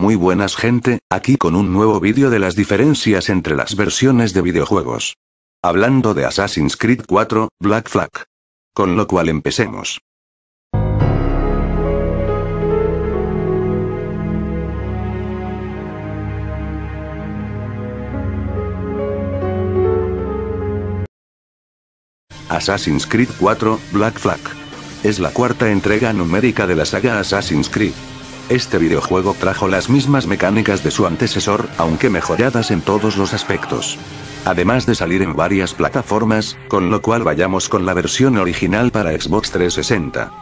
Muy buenas gente, aquí con un nuevo vídeo de las diferencias entre las versiones de videojuegos. Hablando de Assassin's Creed 4, Black Flag. Con lo cual empecemos. Assassin's Creed 4, Black Flag. Es la cuarta entrega numérica de la saga Assassin's Creed. Este videojuego trajo las mismas mecánicas de su antecesor, aunque mejoradas en todos los aspectos. Además de salir en varias plataformas, con lo cual vayamos con la versión original para Xbox 360.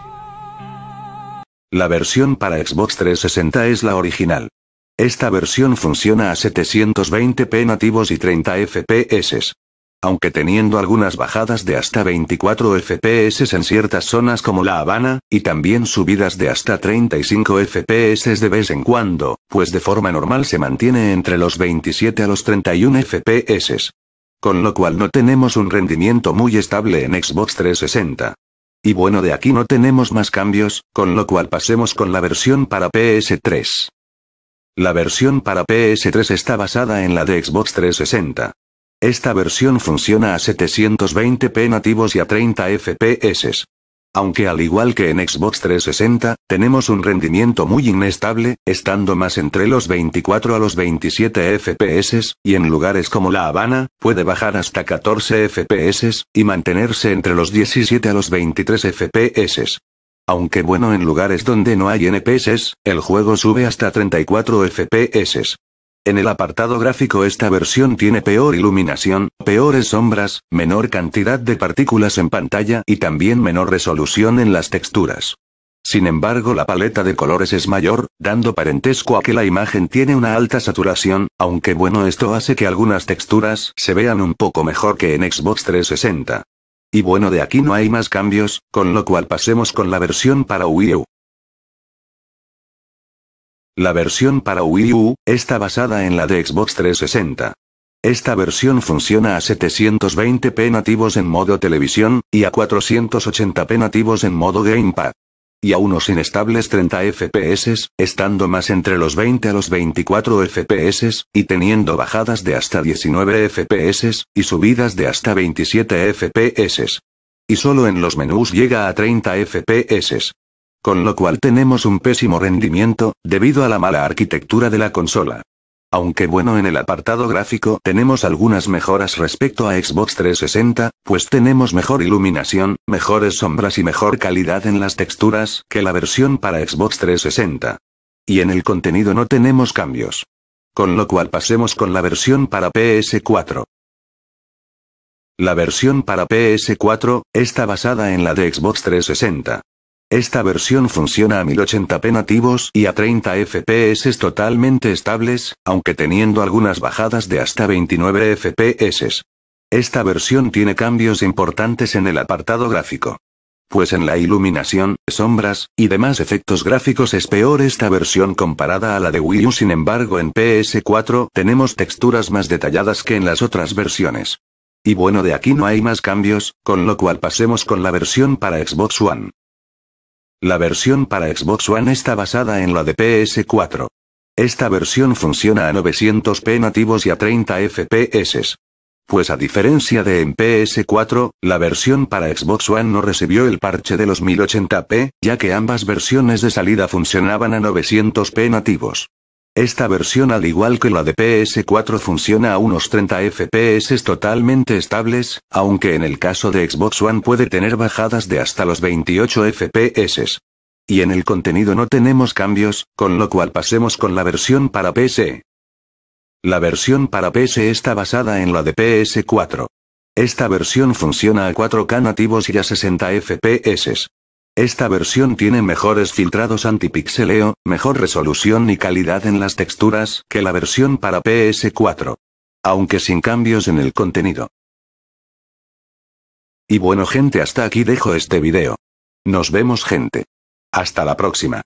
La versión para Xbox 360 es la original. Esta versión funciona a 720p nativos y 30 fps aunque teniendo algunas bajadas de hasta 24 FPS en ciertas zonas como La Habana, y también subidas de hasta 35 FPS de vez en cuando, pues de forma normal se mantiene entre los 27 a los 31 FPS. Con lo cual no tenemos un rendimiento muy estable en Xbox 360. Y bueno, de aquí no tenemos más cambios, con lo cual pasemos con la versión para PS3. La versión para PS3 está basada en la de Xbox 360. Esta versión funciona a 720p nativos y a 30 FPS. Aunque al igual que en Xbox 360, tenemos un rendimiento muy inestable, estando más entre los 24 a los 27 FPS, y en lugares como La Habana, puede bajar hasta 14 FPS, y mantenerse entre los 17 a los 23 FPS. Aunque bueno en lugares donde no hay NPS, el juego sube hasta 34 FPS. En el apartado gráfico esta versión tiene peor iluminación, peores sombras, menor cantidad de partículas en pantalla y también menor resolución en las texturas. Sin embargo la paleta de colores es mayor, dando parentesco a que la imagen tiene una alta saturación, aunque bueno esto hace que algunas texturas se vean un poco mejor que en Xbox 360. Y bueno de aquí no hay más cambios, con lo cual pasemos con la versión para Wii U. La versión para Wii U está basada en la de Xbox 360. Esta versión funciona a 720p nativos en modo televisión, y a 480p nativos en modo gamepad. Y a unos inestables 30 FPS, estando más entre los 20 a los 24 FPS, y teniendo bajadas de hasta 19 FPS, y subidas de hasta 27 FPS. Y solo en los menús llega a 30 FPS. Con lo cual tenemos un pésimo rendimiento, debido a la mala arquitectura de la consola. Aunque bueno en el apartado gráfico tenemos algunas mejoras respecto a Xbox 360, pues tenemos mejor iluminación, mejores sombras y mejor calidad en las texturas que la versión para Xbox 360. Y en el contenido no tenemos cambios. Con lo cual pasemos con la versión para PS4. La versión para PS4 está basada en la de Xbox 360. Esta versión funciona a 1080p nativos y a 30 FPS totalmente estables, aunque teniendo algunas bajadas de hasta 29 FPS. Esta versión tiene cambios importantes en el apartado gráfico. Pues en la iluminación, sombras, y demás efectos gráficos es peor esta versión comparada a la de Wii U. Sin embargo, en PS4 tenemos texturas más detalladas que en las otras versiones. Y bueno, de aquí no hay más cambios, con lo cual pasemos con la versión para Xbox One. La versión para Xbox One está basada en la de PS4. Esta versión funciona a 900p nativos y a 30 FPS. Pues a diferencia de en PS4, la versión para Xbox One no recibió el parche de los 1080p, ya que ambas versiones de salida funcionaban a 900p nativos. Esta versión al igual que la de PS4 funciona a unos 30 FPS totalmente estables, aunque en el caso de Xbox One puede tener bajadas de hasta los 28 FPS. Y en el contenido no tenemos cambios, con lo cual pasemos con la versión para PC. La versión para PC está basada en la de PS4. Esta versión funciona a 4K nativos y a 60 FPS. Esta versión tiene mejores filtrados antipixeleo, mejor resolución y calidad en las texturas que la versión para PS4. Aunque sin cambios en el contenido. Y bueno gente hasta aquí dejo este video. Nos vemos gente. Hasta la próxima.